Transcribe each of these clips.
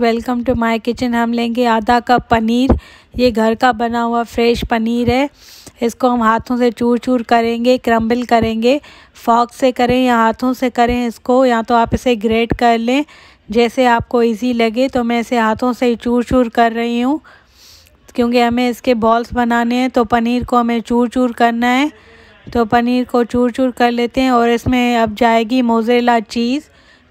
Welcome to my kitchen हम लेंगे आधा कप पनीर ये घर का बना हुआ फ्रेश पनीर है इसको हम हाथों से चूर चूर करेंगे क्रम्बल करेंगे फॉक से करें या हाथों से करें इसको या तो आप इसे ग्रेट कर लें जैसे आपको इजी लगे तो मैं इसे हाथों से चूर चूर कर रही हूँ क्योंकि हमें इसके बॉल्स बनाने हैं तो पनीर को हमें चूर चूर करना है तो पनीर को चूर चूर कर लेते हैं और इसमें अब जाएगी मोजेला चीज़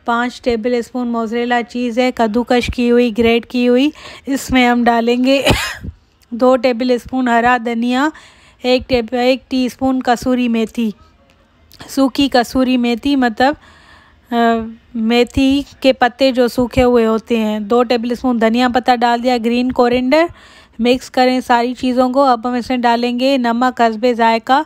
पाँच टेबल स्पून मोजरेला चीज़ है कद्दूकश की हुई ग्रेट की हुई इसमें हम डालेंगे दो टेबल स्पून हरा धनिया एक टेब एक टी स्पून कसूरी मेथी सूखी कसूरी मेथी मतलब आ, मेथी के पत्ते जो सूखे हुए होते हैं दो टेबल स्पून धनिया पत्ता डाल दिया ग्रीन कोरिंडर मिक्स करें सारी चीज़ों को अब हम इसमें डालेंगे नमक हसबे ज़ायका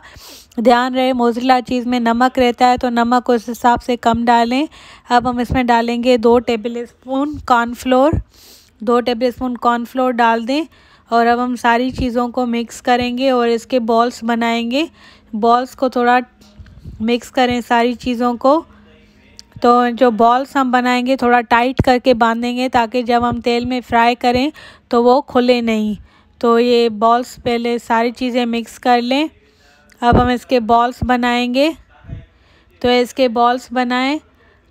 ध्यान रहे मोजिला चीज़ में नमक रहता है तो नमक उस हिसाब से कम डालें अब हम इसमें डालेंगे दो टेबल स्पून कॉर्नफ्लोर दो टेबल स्पून कॉर्नफ्लोर डाल दें और अब हम सारी चीज़ों को मिक्स करेंगे और इसके बॉल्स बनाएंगे बॉल्स को थोड़ा मिक्स करें सारी चीज़ों को तो जो बॉल्स हम बनाएंगे थोड़ा टाइट करके बांधेंगे ताकि जब हम तेल में फ्राई करें तो वो खुले नहीं तो ये बॉल्स पहले सारी चीज़ें मिक्स कर लें अब हम इसके बॉल्स बनाएंगे तो इसके बॉल्स बनाएं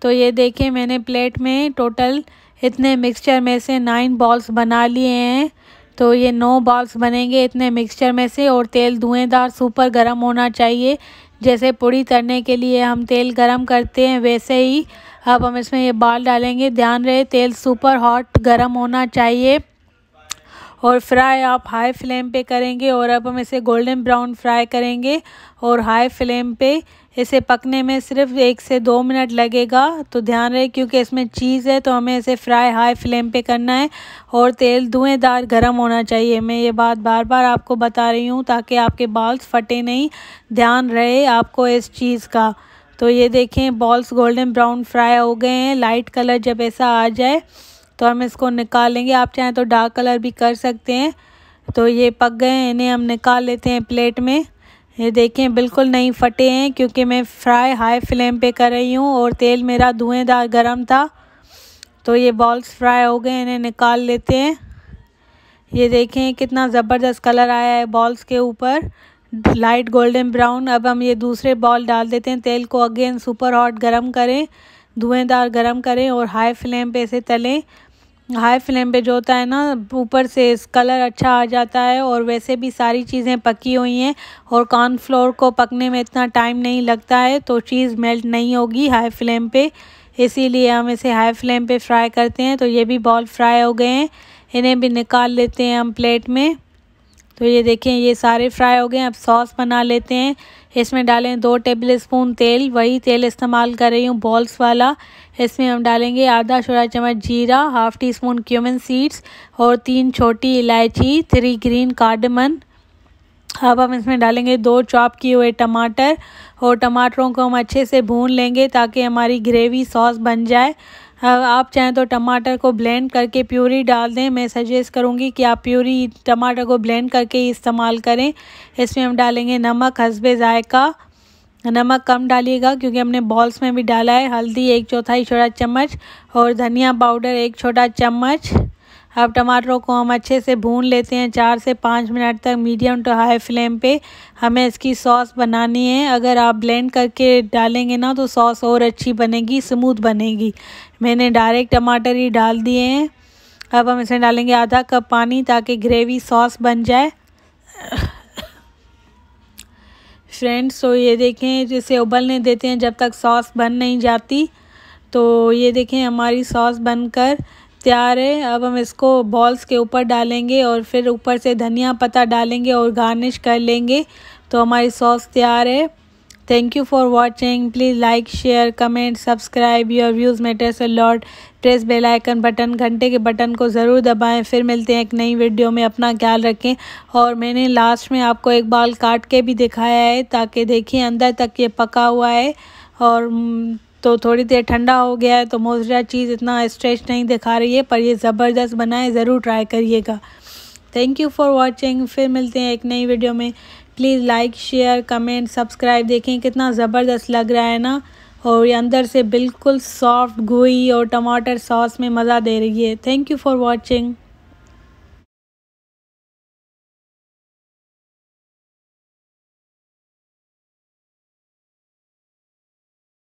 तो ये देखें मैंने प्लेट में टोटल इतने मिक्सचर में से नाइन बॉल्स बना लिए हैं तो ये नौ बॉल्स बनेंगे इतने मिक्सचर में से और तेल धुएँदार सुपर गर्म होना चाहिए जैसे पूड़ी तरने के लिए हम तेल गर्म करते हैं वैसे ही अब हम इसमें ये बाल डालेंगे ध्यान रहे तेल सुपर हॉट गर्म होना चाहिए और फ्राई आप हाई फ्लेम पे करेंगे और अब हम इसे गोल्डन ब्राउन फ्राई करेंगे और हाई फ्लेम पे इसे पकने में सिर्फ एक से दो मिनट लगेगा तो ध्यान रहे क्योंकि इसमें चीज़ है तो हमें इसे फ्राई हाई फ्लेम पे करना है और तेल धुएँदार गर्म होना चाहिए मैं ये बात बार बार आपको बता रही हूँ ताकि आपके बाल्स फटे नहीं ध्यान रहे आपको इस चीज़ का तो ये देखें बॉल्स गोल्डन ब्राउन फ्राई हो गए हैं लाइट कलर जब ऐसा आ जाए तो हम इसको निकालेंगे आप चाहें तो डार्क कलर भी कर सकते हैं तो ये पक गए हैं इन्हें हम निकाल लेते हैं प्लेट में ये देखें बिल्कुल नहीं फटे हैं क्योंकि मैं फ्राई हाई फ्लेम पे कर रही हूँ और तेल मेरा धुएँदार गर्म था तो ये बॉल्स फ्राई हो गए इन्हें निकाल लेते हैं ये देखें कितना ज़बरदस्त कलर आया है बॉल्स के ऊपर लाइट गोल्डन ब्राउन अब हम ये दूसरे बॉल डाल देते हैं तेल को अगेन सुपर हॉट गर्म करें धुएँदार गर्म करें और हाई फ्लेम पे इसे तलें हाई फ्लेम पे जो होता है ना ऊपर से कलर अच्छा आ जाता है और वैसे भी सारी चीज़ें पकी हुई हैं और कॉर्नफ्लोर को पकने में इतना टाइम नहीं लगता है तो चीज़ मेल्ट नहीं होगी हाई फ्लेम पे इसीलिए हम इसे हाई फ्लेम पे फ्राई करते हैं तो ये भी बॉल फ्राई हो गए हैं इन्हें भी निकाल लेते हैं हम प्लेट में तो ये देखें ये सारे फ्राई हो गए अब सॉस बना लेते हैं इसमें डालें दो टेबल स्पून तेल वही तेल इस्तेमाल कर रही हूँ बॉल्स वाला इसमें हम डालेंगे आधा छोटा चम्मच जीरा half teaspoon cumin seeds और तीन छोटी इलायची थ्री ग्रीन कार्डमन अब हम इसमें डालेंगे दो चॉप किए हुए टमाटर और टमाटरों को हम अच्छे से भून लेंगे ताकि हमारी ग्रेवी सॉस बन जाए हाँ, आप चाहें तो टमाटर को ब्लेंड करके प्यूरी डाल दें मैं सजेस्ट करूँगी कि आप प्यूरी टमाटर को ब्लेंड करके ही इस्तेमाल करें इसमें हम डालेंगे नमक हसबे ज़ायका नमक कम डालिएगा क्योंकि हमने बॉल्स में भी डाला है हल्दी एक चौथाई छोटा चम्मच और धनिया पाउडर एक छोटा चम्मच अब टमाटरों को हम अच्छे से भून लेते हैं चार से पाँच मिनट तक मीडियम टू हाई फ्लेम पे हमें इसकी सॉस बनानी है अगर आप ब्लेंड करके डालेंगे ना तो सॉस और अच्छी बनेगी स्मूथ बनेगी मैंने डायरेक्ट टमाटर ही डाल दिए हैं अब हम इसमें डालेंगे आधा कप पानी ताकि ग्रेवी सॉस बन जाए फ्रेंड्स तो ये देखें जिसे उबलने देते हैं जब तक सॉस बन नहीं जाती तो ये देखें हमारी सॉस बनकर तैयार है अब हम इसको बॉल्स के ऊपर डालेंगे और फिर ऊपर से धनिया पत्ता डालेंगे और गार्निश कर लेंगे तो हमारी सॉस तैयार है thank you for watching please like share comment subscribe your views matters a lot. Press bell icon button घंटे के बटन को ज़रूर दबाएं फिर मिलते हैं एक नई वीडियो में अपना ख्याल रखें और मैंने लास्ट में आपको एक बाल काट के भी दिखाया है ताकि देखिए अंदर तक ये पका हुआ है और तो थोड़ी देर ठंडा हो गया है तो मोजरा चीज़ इतना स्ट्रेच नहीं दिखा रही है पर ये ज़बरदस्त बनाए ज़रूर ट्राई करिएगा थैंक यू फॉर वॉचिंग फिर मिलते हैं एक नई वीडियो में please like share comment subscribe देखें कितना ज़बरदस्त लग रहा है ना और ये अंदर से बिल्कुल सॉफ्ट गोई और टमाटर सॉस में मज़ा दे रही है थैंक यू फॉर वॉचिंग